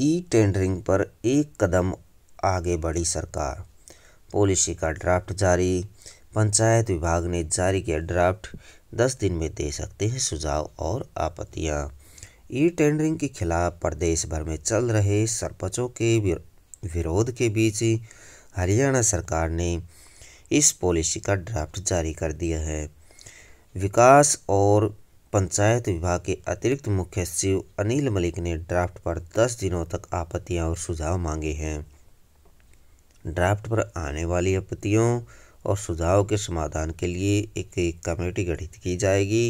e tendering पर एक कदम आगे बढ़ी सरकार पॉलिसी का ड्राफ्ट जारी पंचायत विभाग ने जारी किया ड्राफ्ट दस दिन में दे सकते हैं सुझाव और आपत्तियां ई टेंडरिंग के खिलाफ प्रदेश भर में चल रहे सरपंचों के विरोध के बीच हरियाणा सरकार ने इस पॉलिसी का ड्राफ्ट जारी कर दिया है विकास और पंचायत विभाग के अतिरिक्त मुख्य सचिव अनिल मलिक ने ड्राफ्ट पर 10 दिनों तक आपत्तियां और सुझाव मांगे हैं ड्राफ्ट पर आने वाली आपत्तियों और सुझाव के समाधान के लिए एक, एक कमेटी गठित की जाएगी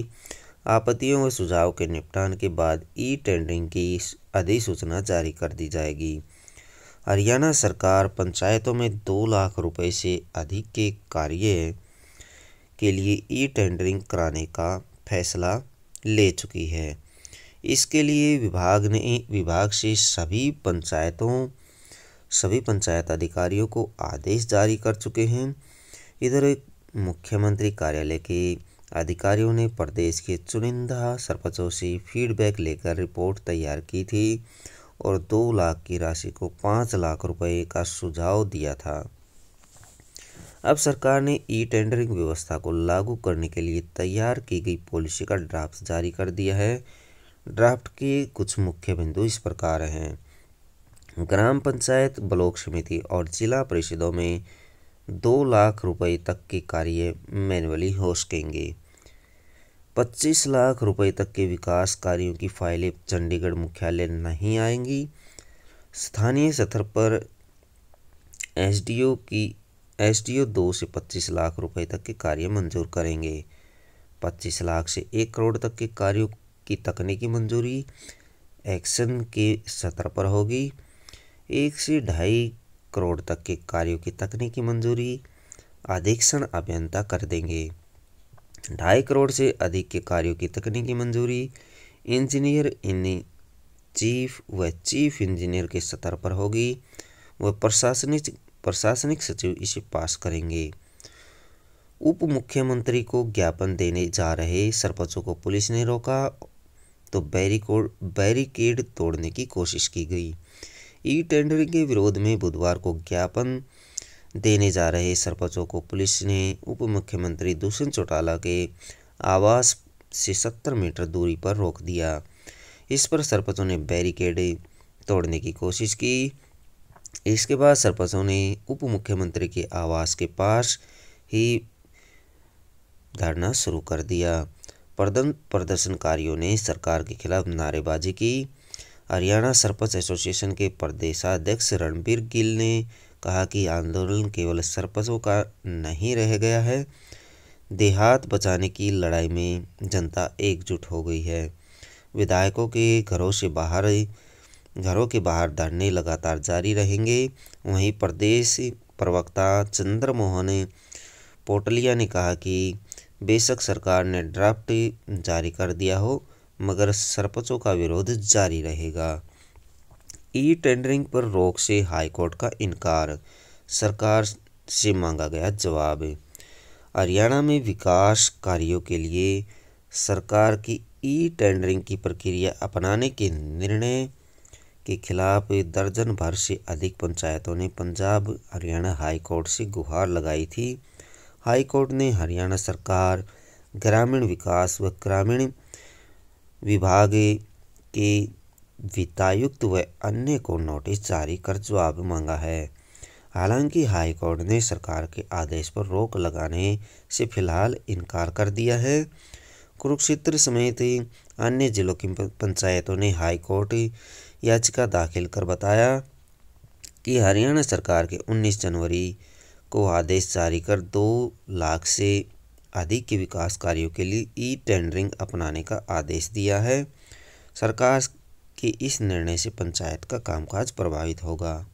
आपत्तियों व सुझाव के निपटान के बाद ई टेंडरिंग की अधिसूचना जारी कर दी जाएगी हरियाणा सरकार पंचायतों में दो लाख रुपए से अधिक के कार्य के लिए ई टेंडरिंग कराने का फैसला ले चुकी है इसके लिए विभाग ने विभाग से सभी पंचायतों सभी पंचायत अधिकारियों को आदेश जारी कर चुके हैं इधर मुख्यमंत्री कार्यालय के अधिकारियों ने प्रदेश के चुनिंदा सरपंचों से फीडबैक लेकर रिपोर्ट तैयार की थी और दो लाख की राशि को पाँच लाख रुपए का सुझाव दिया था अब सरकार ने ई टेंडरिंग व्यवस्था को लागू करने के लिए तैयार की गई पॉलिसी का ड्राफ्ट जारी कर दिया है ड्राफ्ट के कुछ मुख्य बिंदु इस प्रकार हैं ग्राम पंचायत ब्लॉक समिति और जिला परिषदों में दो लाख रुपए तक के कार्य मैनुअली हो सकेंगे पच्चीस लाख रुपए तक के विकास कार्यों की फाइलें चंडीगढ़ मुख्यालय नहीं आएंगी स्थानीय स्तर पर एसडीओ की एस डी ओ दो से पच्चीस लाख रुपए तक के कार्य मंजूर करेंगे पच्चीस लाख से एक करोड़ तक के कार्यों की तकनीकी मंजूरी एक्शन के सतर पर होगी एक से ढाई करोड़ तक के कार्यों की तकनीकी मंजूरी अधीक्षण अभियंता कर देंगे ढाई करोड़ से अधिक के कार्यों की तकनीकी मंजूरी इंजीनियर इन चीफ व चीफ इंजीनियर के स्तर पर होगी व प्रशासनिक प्रशासनिक सचिव इसे पास करेंगे उप मुख्यमंत्री को ज्ञापन देने जा रहे सरपंचों को पुलिस ने रोका तो बैरिकोड बैरिकेड तोड़ने की कोशिश की गई ई टेंडरिंग के विरोध में बुधवार को ज्ञापन देने जा रहे सरपंचों को पुलिस ने उप मुख्यमंत्री दुष्यंत चौटाला के आवास से सत्तर मीटर दूरी पर रोक दिया इस पर सरपंचों ने बैरिकेड तोड़ने की कोशिश की इसके बाद सरपंचों ने उप मुख्यमंत्री के आवास के पास ही धरना शुरू कर दिया प्रदर्शनकारियों ने सरकार के खिलाफ नारेबाजी की हरियाणा सरपंच एसोसिएशन के प्रदेशाध्यक्ष रणबीर गिल ने कहा कि आंदोलन केवल सरपंचों का नहीं रह गया है देहात बचाने की लड़ाई में जनता एकजुट हो गई है विधायकों के घरों से बाहर घरों के बाहर धरने लगातार जारी रहेंगे वहीं प्रदेश प्रवक्ता चंद्रमोहन पोटलिया ने कहा कि बेशक सरकार ने ड्राफ्ट जारी कर दिया हो मगर सरपंचों का विरोध जारी रहेगा ई टेंडरिंग पर रोक से हाईकोर्ट का इनकार सरकार से मांगा गया जवाब हरियाणा में विकास कार्यों के लिए सरकार की ई टेंडरिंग की प्रक्रिया अपनाने के निर्णय के खिलाफ दर्जन भर से अधिक पंचायतों ने पंजाब हरियाणा हाईकोर्ट से गुहार लगाई थी हाईकोर्ट ने हरियाणा सरकार ग्रामीण विकास व ग्रामीण विभाग के वित्तायुक्त व अन्य को नोटिस जारी कर जवाब मांगा है हालांकि हाईकोर्ट ने सरकार के आदेश पर रोक लगाने से फिलहाल इनकार कर दिया है कुरुक्षेत्र समेत अन्य जिलों की पंचायतों ने हाईकोर्ट याचिका दाखिल कर बताया कि हरियाणा सरकार के 19 जनवरी को आदेश जारी कर दो लाख से अधिक के विकास कार्यों के लिए ई टेंडरिंग अपनाने का आदेश दिया है सरकार के इस निर्णय से पंचायत का कामकाज प्रभावित होगा